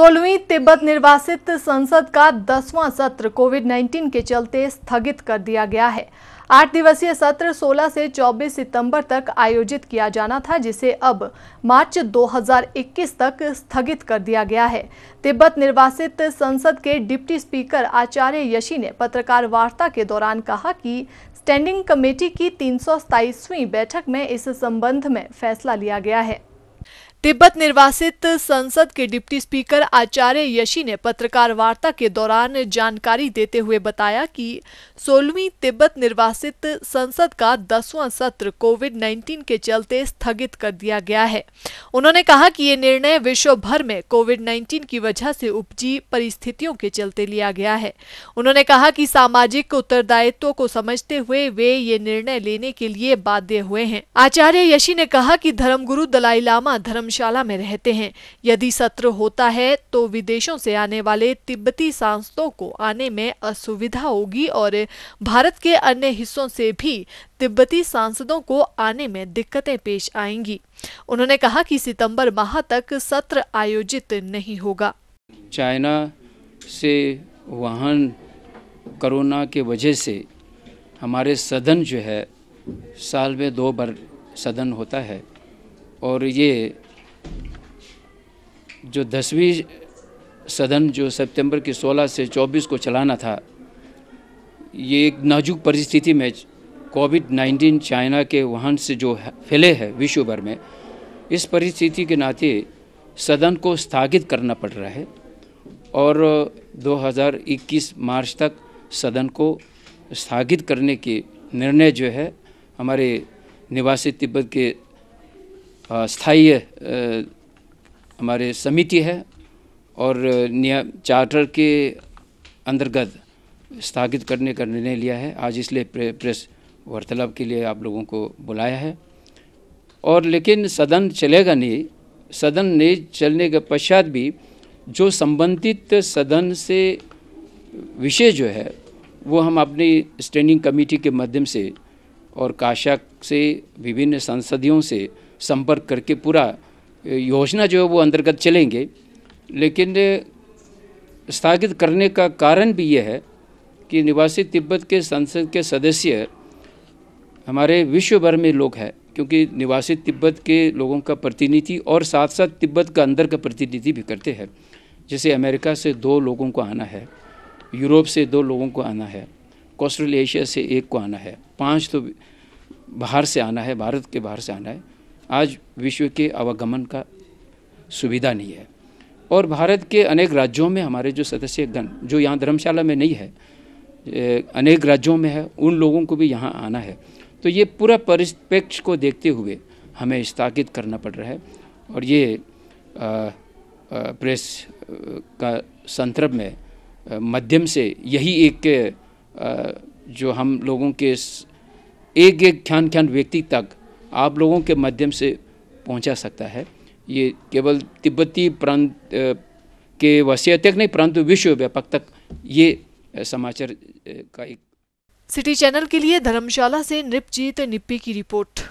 सोलहवीं तिब्बत निर्वासित संसद का दसवां सत्र कोविड 19 के चलते स्थगित कर दिया गया है आठ दिवसीय सत्र 16 से 24 सितंबर तक आयोजित किया जाना था जिसे अब मार्च 2021 तक स्थगित कर दिया गया है तिब्बत निर्वासित संसद के डिप्टी स्पीकर आचार्य यशी ने पत्रकार वार्ता के दौरान कहा कि स्टैंडिंग कमेटी की तीन बैठक में इस संबंध में फैसला लिया गया है तिब्बत निर्वासित संसद के डिप्टी स्पीकर आचार्य यशी ने पत्रकार वार्ता के दौरान जानकारी देते हुए बताया कि सोलहवीं तिब्बत निर्वासित संसद का दसवां सत्र कोविड 19 के चलते स्थगित कर दिया गया है उन्होंने कहा कि ये निर्णय विश्व भर में कोविड 19 की वजह से उपजी परिस्थितियों के चलते लिया गया है उन्होंने कहा कि सामाजिक उत्तरदायित्व को समझते हुए वे ये निर्णय लेने के लिए बाध्य हुए हैं आचार्य यशी ने कहा की धर्मगुरु दलाई लामा धर्म धर्मशाला में रहते हैं यदि सत्र होता है तो विदेशों से आने वाले तिब्बती सांसदों को आने में असुविधा होगी और भारत के अन्य हिस्सों से भी तिब्बती सांसदों को आने में दिक्कतें पेश आएंगी उन्होंने कहा कि सितंबर माह तक सत्र आयोजित नहीं होगा चाइना से वाहन कोरोना के वजह से हमारे सदन जो है साल में दो बार सदन होता है और ये जो दसवीं सदन जो सितंबर के 16 से 24 को चलाना था ये एक नाजुक परिस्थिति में कोविड 19 चाइना के वहां से जो फैले है विश्व भर में इस परिस्थिति के नाते सदन को स्थगित करना पड़ रहा है और 2021 मार्च तक सदन को स्थगित करने के निर्णय जो है हमारे निवासी तिब्बत के स्थायी हमारे समिति है और नियम चार्टर के अंतर्गत स्थगित करने का निर्णय लिया है आज इसलिए प्रे, प्रेस वार्तालाप के लिए आप लोगों को बुलाया है और लेकिन सदन चलेगा नहीं सदन ने चलने के पश्चात भी जो संबंधित सदन से विषय जो है वो हम अपनी स्टैंडिंग कमेटी के माध्यम से और काशक से विभिन्न संसदियों से संपर्क करके पूरा योजना जो है वो अंतर्गत चलेंगे लेकिन स्थगित करने का कारण भी यह है कि निवासी तिब्बत के संसद के सदस्य हमारे विश्व भर में लोग हैं क्योंकि निवासी तिब्बत के लोगों का प्रतिनिधि और साथ साथ तिब्बत का अंदर का प्रतिनिधि भी करते हैं जैसे अमेरिका से दो लोगों को आना है यूरोप से दो लोगों को आना है कोस्टल एशिया से एक को आना है पाँच तो बाहर से आना है भारत के बाहर से आना है आज विश्व के आवागमन का सुविधा नहीं है और भारत के अनेक राज्यों में हमारे जो सदस्य गण जो यहाँ धर्मशाला में नहीं है अनेक राज्यों में है उन लोगों को भी यहाँ आना है तो ये पूरा परिप्रेक्ष को देखते हुए हमें स्थापित करना पड़ रहा है और ये आ, आ, प्रेस का संदर्भ में मध्यम से यही एक जो हम लोगों के एक एक ख्यान ख्यान व्यक्ति तक आप लोगों के माध्यम से पहुंचा सकता है ये केवल तिब्बती प्रांत के वसीय तक नहीं परंतु विश्व व्यापक तक ये समाचार का एक सिटी चैनल के लिए धर्मशाला से नृपजीत निप्पी की रिपोर्ट